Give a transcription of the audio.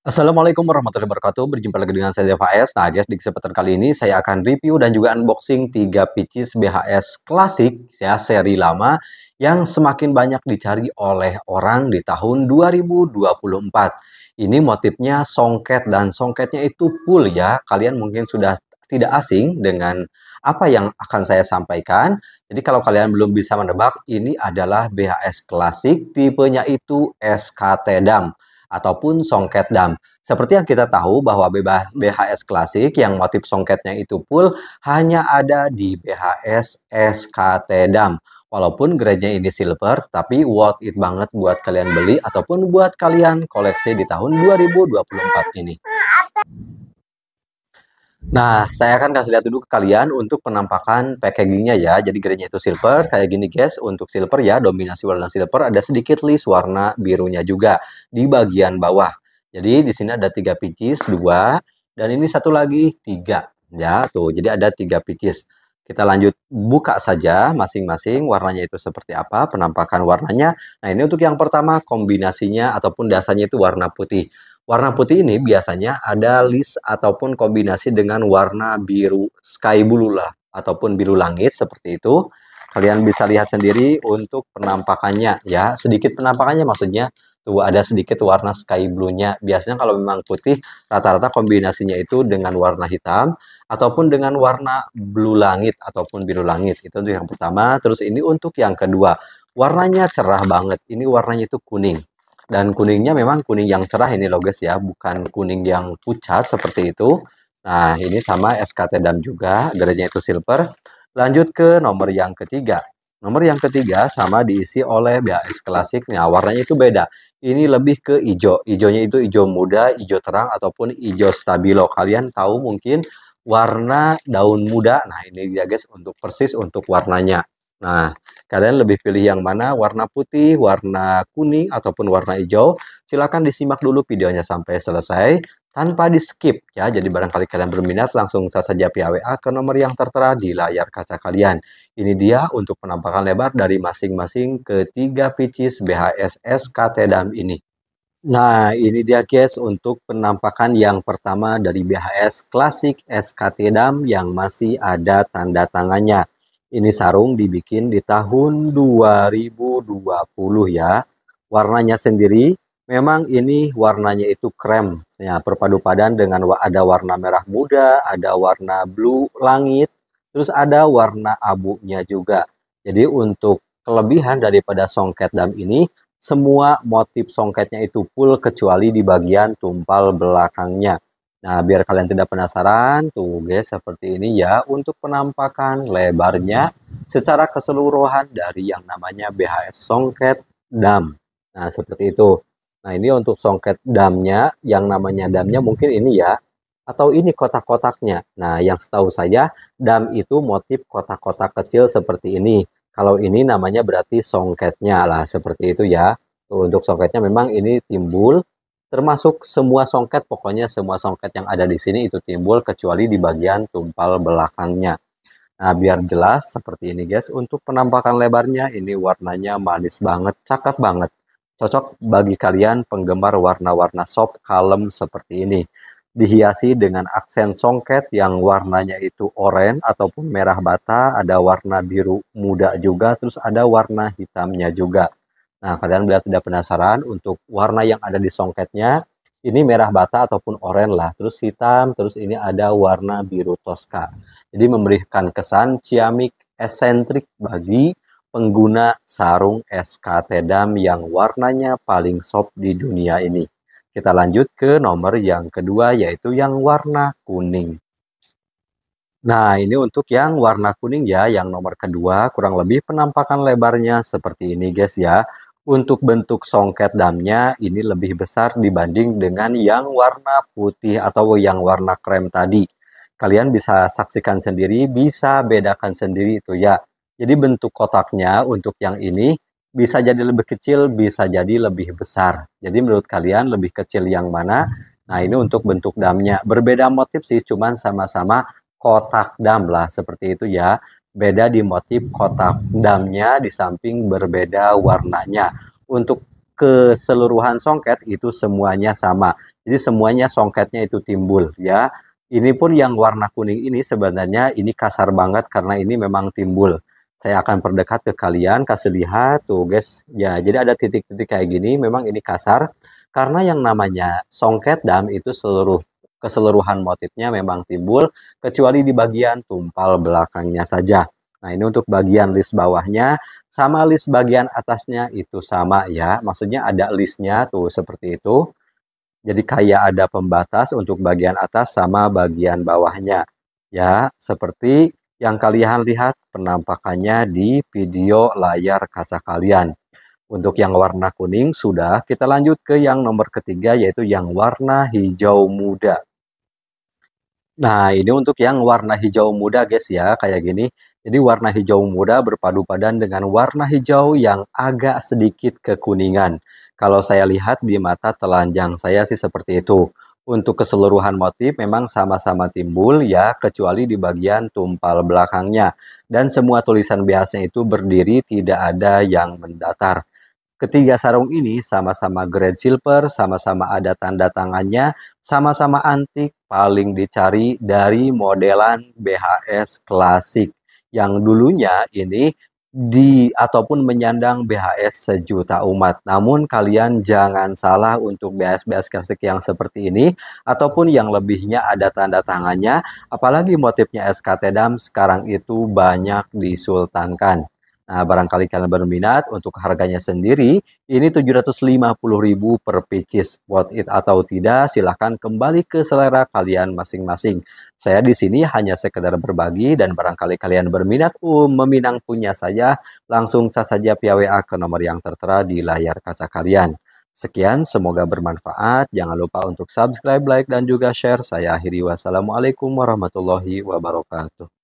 Assalamualaikum warahmatullahi wabarakatuh. Berjumpa lagi dengan saya FAS. Nah, guys, di kesempatan kali ini saya akan review dan juga unboxing 3 pieces BHS klasik ya seri lama yang semakin banyak dicari oleh orang di tahun 2024. Ini motifnya songket dan songketnya itu full ya. Kalian mungkin sudah tidak asing dengan apa yang akan saya sampaikan. Jadi kalau kalian belum bisa menebak, ini adalah BHS klasik, tipenya itu SKT dam ataupun songket dam. Seperti yang kita tahu bahwa BHS hmm. klasik yang motif songketnya itu pul hanya ada di BHS SKT dam. Walaupun grade ini silver, tapi worth it banget buat kalian beli ataupun buat kalian koleksi di tahun 2024 ini. Nah, saya akan kasih lihat dulu ke kalian untuk penampakan packagingnya ya. Jadi gradenya itu silver, kayak gini guys. Untuk silver ya, dominasi warna silver ada sedikit list warna birunya juga di bagian bawah. Jadi di sini ada tiga pieces, dua, dan ini satu lagi tiga ya. Tuh, jadi ada tiga pieces. Kita lanjut buka saja masing-masing warnanya itu seperti apa, penampakan warnanya. Nah, ini untuk yang pertama kombinasinya ataupun dasarnya itu warna putih. Warna putih ini biasanya ada list ataupun kombinasi dengan warna biru sky blue lah ataupun biru langit seperti itu. Kalian bisa lihat sendiri untuk penampakannya ya, sedikit penampakannya maksudnya tuh ada sedikit warna sky blue-nya. Biasanya kalau memang putih rata-rata kombinasinya itu dengan warna hitam ataupun dengan warna blue langit ataupun biru langit. Itu untuk yang pertama. Terus ini untuk yang kedua, warnanya cerah banget. Ini warnanya itu kuning dan kuningnya memang kuning yang cerah ini loh guys ya bukan kuning yang pucat seperti itu nah ini sama SKT dam juga garisnya itu silver lanjut ke nomor yang ketiga nomor yang ketiga sama diisi oleh BAS klasiknya warnanya itu beda ini lebih ke hijau hijaunya itu hijau muda hijau terang ataupun hijau stabilo kalian tahu mungkin warna daun muda nah ini dia guys untuk persis untuk warnanya Nah, kalian lebih pilih yang mana? Warna putih, warna kuning, ataupun warna hijau? Silahkan disimak dulu videonya sampai selesai tanpa di skip ya. Jadi barangkali kalian berminat langsung saja via WA ke nomor yang tertera di layar kaca kalian. Ini dia untuk penampakan lebar dari masing-masing ketiga pcs BHS SKT Dam ini. Nah, ini dia guys untuk penampakan yang pertama dari BHS Klasik SKT Dam yang masih ada tanda tangannya. Ini sarung dibikin di tahun 2020 ya. Warnanya sendiri memang ini warnanya itu krem. Ya, berpadu padan dengan ada warna merah muda, ada warna blue langit, terus ada warna abunya juga. Jadi untuk kelebihan daripada songket dam ini, semua motif songketnya itu full kecuali di bagian tumpal belakangnya. Nah, biar kalian tidak penasaran, tuh guys, seperti ini ya untuk penampakan lebarnya secara keseluruhan dari yang namanya BHS songket dam. Nah, seperti itu. Nah, ini untuk songket damnya, yang namanya damnya mungkin ini ya, atau ini kotak-kotaknya. Nah, yang setahu saya, dam itu motif kotak-kotak kecil seperti ini. Kalau ini namanya berarti songketnya lah, seperti itu ya. Tuh, untuk songketnya memang ini timbul termasuk semua songket, pokoknya semua songket yang ada di sini itu timbul kecuali di bagian tumpal belakangnya. Nah, biar jelas seperti ini guys, untuk penampakan lebarnya ini warnanya manis banget, cakep banget. Cocok bagi kalian penggemar warna-warna soft kalem seperti ini. Dihiasi dengan aksen songket yang warnanya itu oranye ataupun merah bata, ada warna biru muda juga, terus ada warna hitamnya juga. Nah, kalian bila tidak penasaran untuk warna yang ada di songketnya, ini merah bata ataupun oranye lah, terus hitam, terus ini ada warna biru toska. Jadi memberikan kesan ciamik esentrik bagi pengguna sarung SK Tedam yang warnanya paling soft di dunia ini. Kita lanjut ke nomor yang kedua yaitu yang warna kuning. Nah, ini untuk yang warna kuning ya, yang nomor kedua kurang lebih penampakan lebarnya seperti ini guys ya. Untuk bentuk songket damnya ini lebih besar dibanding dengan yang warna putih atau yang warna krem tadi. Kalian bisa saksikan sendiri, bisa bedakan sendiri itu ya. Jadi bentuk kotaknya untuk yang ini bisa jadi lebih kecil, bisa jadi lebih besar. Jadi menurut kalian lebih kecil yang mana? Nah ini untuk bentuk damnya. Berbeda motif sih, cuman sama-sama kotak dam lah seperti itu ya beda di motif kotak damnya di samping berbeda warnanya. Untuk keseluruhan songket itu semuanya sama. Jadi semuanya songketnya itu timbul ya. Ini pun yang warna kuning ini sebenarnya ini kasar banget karena ini memang timbul. Saya akan perdekat ke kalian, kasih lihat tuh guys. Ya, jadi ada titik-titik kayak gini, memang ini kasar. Karena yang namanya songket dam itu seluruh keseluruhan motifnya memang timbul kecuali di bagian tumpal belakangnya saja. Nah, ini untuk bagian list bawahnya sama list bagian atasnya itu sama ya. Maksudnya ada listnya tuh seperti itu. Jadi kayak ada pembatas untuk bagian atas sama bagian bawahnya. Ya, seperti yang kalian lihat penampakannya di video layar kaca kalian. Untuk yang warna kuning sudah, kita lanjut ke yang nomor ketiga yaitu yang warna hijau muda. Nah, ini untuk yang warna hijau muda guys ya, kayak gini. Jadi warna hijau muda berpadu padan dengan warna hijau yang agak sedikit kekuningan. Kalau saya lihat di mata telanjang saya sih seperti itu. Untuk keseluruhan motif memang sama-sama timbul ya, kecuali di bagian tumpal belakangnya. Dan semua tulisan biasanya itu berdiri tidak ada yang mendatar. Ketiga sarung ini sama-sama grade silver, sama-sama ada tanda tangannya, sama-sama antik, paling dicari dari modelan BHS klasik yang dulunya ini di ataupun menyandang BHS sejuta umat. Namun kalian jangan salah untuk BHS-BHS klasik yang seperti ini ataupun yang lebihnya ada tanda tangannya, apalagi motifnya SKT Dam sekarang itu banyak disultankan. Nah, barangkali kalian berminat untuk harganya sendiri, ini 750.000 per pieces. Worth it atau tidak, silahkan kembali ke selera kalian masing-masing. Saya di sini hanya sekedar berbagi dan barangkali kalian berminat um, meminang punya saya, langsung saja via WA ke nomor yang tertera di layar kaca kalian. Sekian, semoga bermanfaat. Jangan lupa untuk subscribe, like, dan juga share. Saya akhiri. Wassalamualaikum warahmatullahi wabarakatuh.